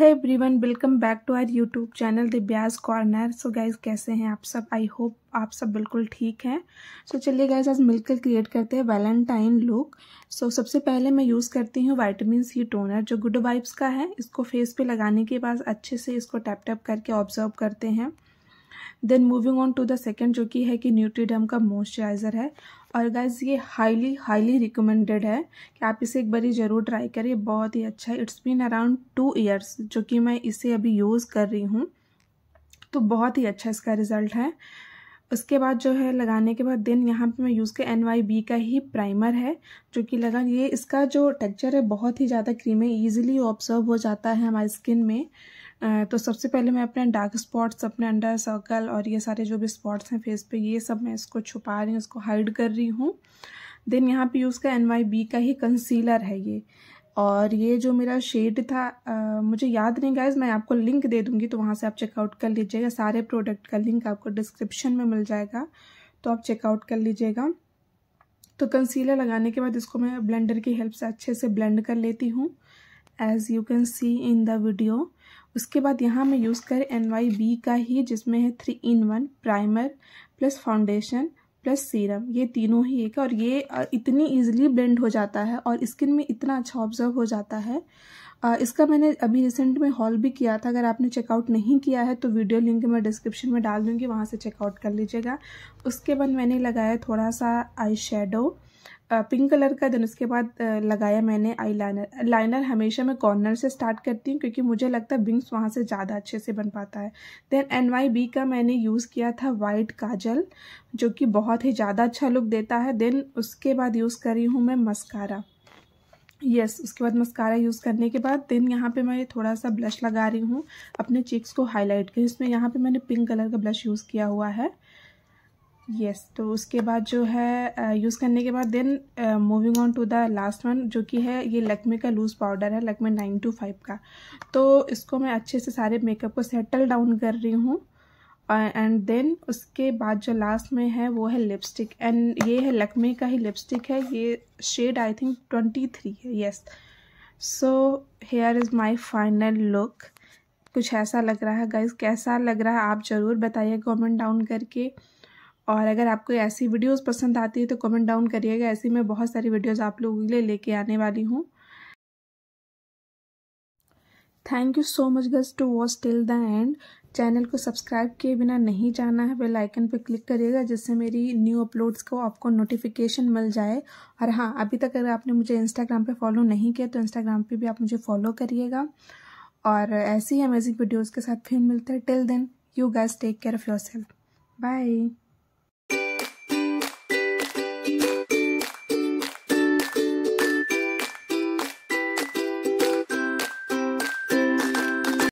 है everyone welcome back to our YouTube channel ब्याज corner so guys कैसे हैं आप सब आई होप आप सब बिल्कुल ठीक हैं सो so, चलिए गाइज आज मिलकर क्रिएट करते हैं वैलेंटाइन लुक सो so, सबसे पहले मैं यूज़ करती हूँ वाइटमिन सी टोनर जो गुड वाइब्स का है इसको फेस पे लगाने के बाद अच्छे से इसको टैप टैप करके ऑब्जर्व करते हैं then moving on to the second जो कि है कि न्यूट्रीडम का मॉइस्चराइज़र है और गाइज ये हाईली हाईली रिकमेंडेड है कि आप इसे एक बारी ज़रूर ट्राई करिए बहुत ही अच्छा है it's been around two years जो कि मैं इसे अभी यूज़ कर रही हूँ तो बहुत ही अच्छा इसका रिज़ल्ट है उसके बाद जो है लगाने के बाद देन यहाँ पे मैं यूज़ किया एन वाई बी का ही प्राइमर है जो कि लगा ये इसका जो टेक्चर है बहुत ही ज़्यादा क्रीम है ईजिली ऑब्जर्व हो जाता है हमारी स्किन में तो सबसे पहले मैं अपने डार्क स्पॉट्स अपने अंडर सर्कल और ये सारे जो भी स्पॉट्स हैं फेस पे ये सब मैं इसको छुपा रही हूँ इसको हाइड कर रही हूँ देन यहाँ पे यूज़ का एन का ही कंसीलर है ये और ये जो मेरा शेड था आ, मुझे याद नहीं गाइज मैं आपको लिंक दे दूँगी तो वहाँ से आप चेकआउट कर लीजिएगा सारे प्रोडक्ट का लिंक आपको डिस्क्रिप्शन में मिल जाएगा तो आप चेकआउट कर लीजिएगा तो कंसीलर लगाने के बाद इसको मैं ब्लेंडर की हेल्प से अच्छे से ब्लेंड कर लेती हूँ as you can see in the video उसके बाद यहाँ मैं यूज़ कर एन वाई बी का ही जिसमें है three in one primer plus foundation plus serum ये तीनों ही एक और ये इतनी ईजिली ब्लेंड हो जाता है और स्किन में इतना अच्छा ऑब्जर्व हो जाता है इसका मैंने अभी रिसेंट में हॉल भी किया था अगर आपने चेकआउट नहीं किया है तो वीडियो लिंक मैं डिस्क्रिप्शन में डाल दूँगी वहाँ से चेकआउट कर लीजिएगा उसके बाद मैंने लगाया थोड़ा सा आई शेडो पिंक कलर का देन उसके बाद लगाया मैंने आई लाइनर लाइनर हमेशा मैं कॉर्नर से स्टार्ट करती हूँ क्योंकि मुझे लगता है विंग्स वहाँ से ज़्यादा अच्छे से बन पाता है देन एन वाई बी का मैंने यूज़ किया था वाइट काजल जो कि बहुत ही ज़्यादा अच्छा लुक देता है देन उसके बाद यूज़ करी हूँ मैं मस्कारा यस yes, उसके बाद मस्कारा यूज़ करने के बाद देन यहाँ पे मैं थोड़ा सा ब्लश लगा रही हूँ अपने चीक्स को हाईलाइट के इसमें यहाँ पे मैंने पिंक कलर का ब्लश यूज़ किया हुआ है यस yes, तो उसके बाद जो है यूज़ करने के बाद then moving on to the last one जो कि है ये लकमे का लूज़ पाउडर है लकमे नाइन टू फाइव का तो इसको मैं अच्छे से सारे मेकअप को सेटल डाउन कर रही हूँ एंड देन उसके बाद जो लास्ट में है वो है लिपस्टिक एंड ये है लकमे का ही लिपस्टिक है ये shade I think twenty three है yes so here is my final look कुछ ऐसा लग रहा है गाइज कैसा लग रहा है आप ज़रूर बताइए कॉमेंट डाउन करके और अगर आपको ऐसी वीडियोस पसंद आती है तो कमेंट डाउन करिएगा ऐसी मैं बहुत सारी वीडियोस आप लोगों के लिए लेके आने वाली हूँ thank you so much guys to watch till the end channel को सब्सक्राइब किए बिना नहीं जाना है बेल आइकन पर क्लिक करिएगा जिससे मेरी न्यू अपलोड्स को आपको नोटिफिकेशन मिल जाए और हाँ अभी तक अगर आपने मुझे इंस्टाग्राम पे फॉलो नहीं किया तो इंस्टाग्राम पे भी आप मुझे फॉलो करिएगा और ऐसी ही अमेजिंग वीडियोज़ के साथ फिर मिलते हैं till then you guys take care of yourself bye